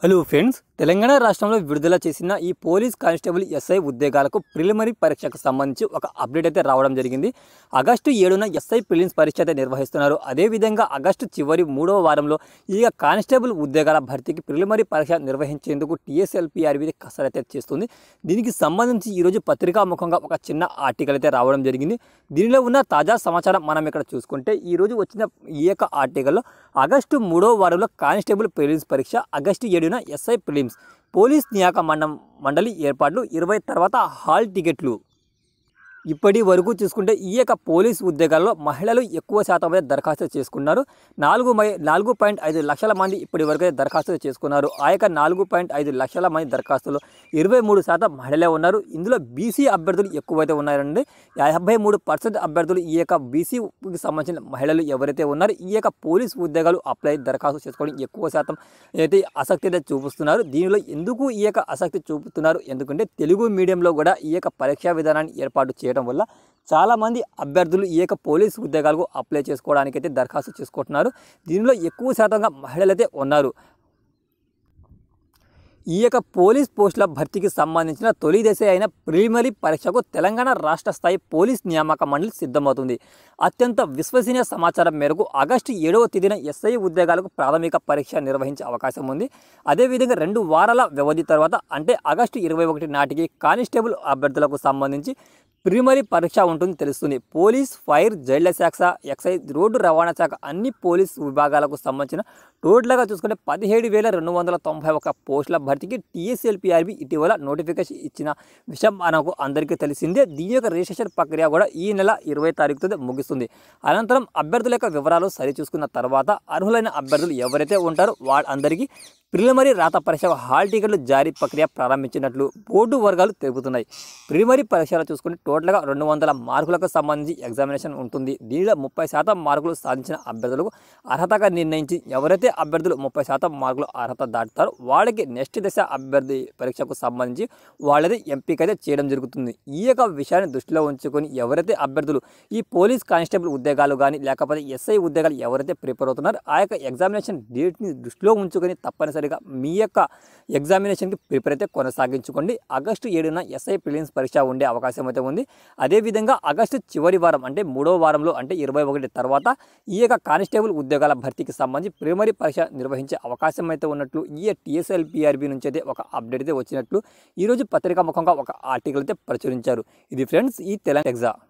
Hello friends, Telangana రాష్ట్రంలో విడుదల చేసిన ఈ పోలీస్ కానిస్టేబుల్ ఎస్ఐ ఉద్యోగాలకు ప్రిలిమరీ పరీక్షకు సంబంధించి ఒక అప్డేట్ అయితే రావడం జరిగింది ఆగస్టు ఏడున ఎస్ఐ ప్రిలిమ్స్ పరీక్ష అయితే నిర్వహిస్తున్నారు అదేవిధంగా ఆగస్టు చివరి మూడవ వారంలో ఈ కానిస్టేబుల్ ఉద్యోగాల భర్తీకి ప్రిలిమరీ పరీక్ష నిర్వహించేందుకు టీఎస్ఎల్పిఆర్వి కసరత్తు చేస్తుంది దీనికి సంబంధించి ఈరోజు పత్రికాముఖంగా ఒక చిన్న ఆర్టికల్ అయితే రావడం జరిగింది దీనిలో ఉన్న తాజా సమాచారం మనం ఇక్కడ చూసుకుంటే ఈరోజు వచ్చిన ఈ యొక్క ఆర్టికల్లో ఆగస్టు మూడవ వారంలో కానిస్టేబుల్ ప్రిలిమ్స్ పరీక్ష ఆగస్టు ఏడున ఎస్ఐ ప్రిలిమ్స్ టీమ్స్ పోలీస్ నియామక మండ మండలి ఏర్పాట్లు ఇరవై తర్వాత హాల్ టికెట్లు ఇప్పటి వరకు చూసుకుంటే ఈ యొక్క పోలీసు ఉద్యోగాల్లో మహిళలు ఎక్కువ శాతం అయితే దరఖాస్తు చేసుకున్నారు నాలుగు మై నాలుగు పాయింట్ ఐదు లక్షల మంది ఇప్పటి వరకు అయితే దరఖాస్తు చేసుకున్నారు ఆ యొక్క నాలుగు పాయింట్ ఐదు లక్షల మంది దరఖాస్తులు ఇరవై మూడు శాతం మహిళలే ఉన్నారు ఇందులో బీసీ అభ్యర్థులు ఎక్కువైతే ఉన్నారండి యాభై మూడు పర్సెంట్ అభ్యర్థులు ఈ యొక్క బీసీకి సంబంధించిన మహిళలు ఎవరైతే ఉన్నారో ఈ యొక్క పోలీసు ఉద్యోగాలు అప్లై దరఖాస్తు చేసుకోవడం ఎక్కువ శాతం అయితే ఆసక్తి అయితే చూపిస్తున్నారు దీనిలో ఎందుకు ఈ యొక్క ఆసక్తి చూపుతున్నారు ఎందుకంటే తెలుగు మీడియంలో కూడా ఈ యొక్క పరీక్షా విధానాన్ని ఏర్పాటు చేయడం చేయడం వల్ల చాలామంది అభ్యర్థులు ఈ యొక్క పోలీసు ఉద్యోగాలకు అప్లై చేసుకోవడానికైతే దరఖాస్తు చేసుకుంటున్నారు దీనిలో ఎక్కువ శాతంగా మహిళలైతే ఉన్నారు ఈ యొక్క పోలీస్ పోస్టుల భర్తీకి సంబంధించిన తొలి దశ అయిన ప్రిలిమరీ పరీక్షకు తెలంగాణ రాష్ట్ర స్థాయి పోలీస్ నియామక మండలి సిద్ధమవుతుంది అత్యంత విశ్వసనీయ సమాచారం మేరకు ఆగస్టు ఏడవ తేదీన ఎస్ఐ ఉద్యోగాలకు ప్రాథమిక పరీక్ష నిర్వహించే అవకాశం ఉంది అదేవిధంగా రెండు వారాల వ్యవధి తర్వాత అంటే ఆగస్టు ఇరవై ఒకటి నాటికి కానిస్టేబుల్ అభ్యర్థులకు సంబంధించి ప్రిమరీ పరీక్ష ఉంటుంది తెలుస్తుంది పోలీస్ ఫైర్ జైళ్ల శాఖ ఎక్సైజ్ రోడ్డు రవాణా శాఖ అన్ని పోలీస్ విభాగాలకు సంబంధించిన టోటల్గా చూసుకుంటే పదిహేడు వేల రెండు వందల తొంభై ఒక పోస్టుల భర్తీకి టీఎస్ఎల్పిఆర్బి ఇటీవల నోటిఫికేషన్ ఇచ్చిన విషయం మనకు అందరికీ తెలిసిందే దీని యొక్క రిజిస్ట్రేషన్ ప్రక్రియ కూడా ఈ నెల ఇరవై తారీఖుతో ముగిస్తుంది అనంతరం అభ్యర్థుల యొక్క వివరాలు సరిచూసుకున్న తర్వాత అర్హులైన అభ్యర్థులు ఎవరైతే ఉంటారో వాళ్ళందరికీ ప్రిలిమరీ రాత పరీక్ష హాల్ టికెట్లు జారీ ప్రక్రియ ప్రారంభించినట్లు బోర్డు వర్గాలు తెలుపుతున్నాయి ప్రిలిమరీ పరీక్షలు చూసుకుని టోటల్గా రెండు వందల మార్కులకు సంబంధించి ఎగ్జామినేషన్ ఉంటుంది దీనిలో ముప్పై శాతం మార్కులు సాధించిన అభ్యర్థులకు అర్హతగా నిర్ణయించి ఎవరైతే అభ్యర్థులు ముప్పై శాతం మార్కులు అర్హత దాటుతారో వాళ్ళకి నెక్స్ట్ దశ అభ్యర్థి పరీక్షకు సంబంధించి వాళ్ళది ఎంపిక అయితే చేయడం జరుగుతుంది ఈ యొక్క విషయాన్ని దృష్టిలో ఉంచుకొని ఎవరైతే అభ్యర్థులు ఈ పోలీస్ కానిస్టేబుల్ ఉద్యోగాలు కానీ లేకపోతే ఎస్ఐ ఉద్యోగాలు ఎవరైతే ప్రిపేర్ అవుతున్నారో ఆ యొక్క ఎగ్జామినేషన్ డేట్ని దృష్టిలో ఉంచుకొని తప్పనిసరి తప్పనిసరిగా మీ యొక్క ఎగ్జామినేషన్కి ప్రిపేర్ అయితే కొనసాగించుకోండి ఆగస్టు ఏడున ఎస్ఐ ప్రిలియన్స్ పరీక్ష ఉండే అవకాశం అయితే ఉంది అదేవిధంగా ఆగస్టు చివరి వారం అంటే మూడో వారంలో అంటే ఇరవై ఒకటి తర్వాత ఈ యొక్క కానిస్టేబుల్ ఉద్యోగాల భర్తీకి సంబంధించి ప్రైమరీ పరీక్ష నిర్వహించే అవకాశం అయితే ఉన్నట్లు ఈ టీఎస్ఎల్పిఆర్బి నుంచి అయితే ఒక అప్డేట్ అయితే వచ్చినట్లు ఈరోజు పత్రికా ముఖంగా ఒక ఆర్టికల్ అయితే ప్రచురించారు ఇది ఫ్రెండ్స్ ఈ తెలంగాణ ఎగ్జామ్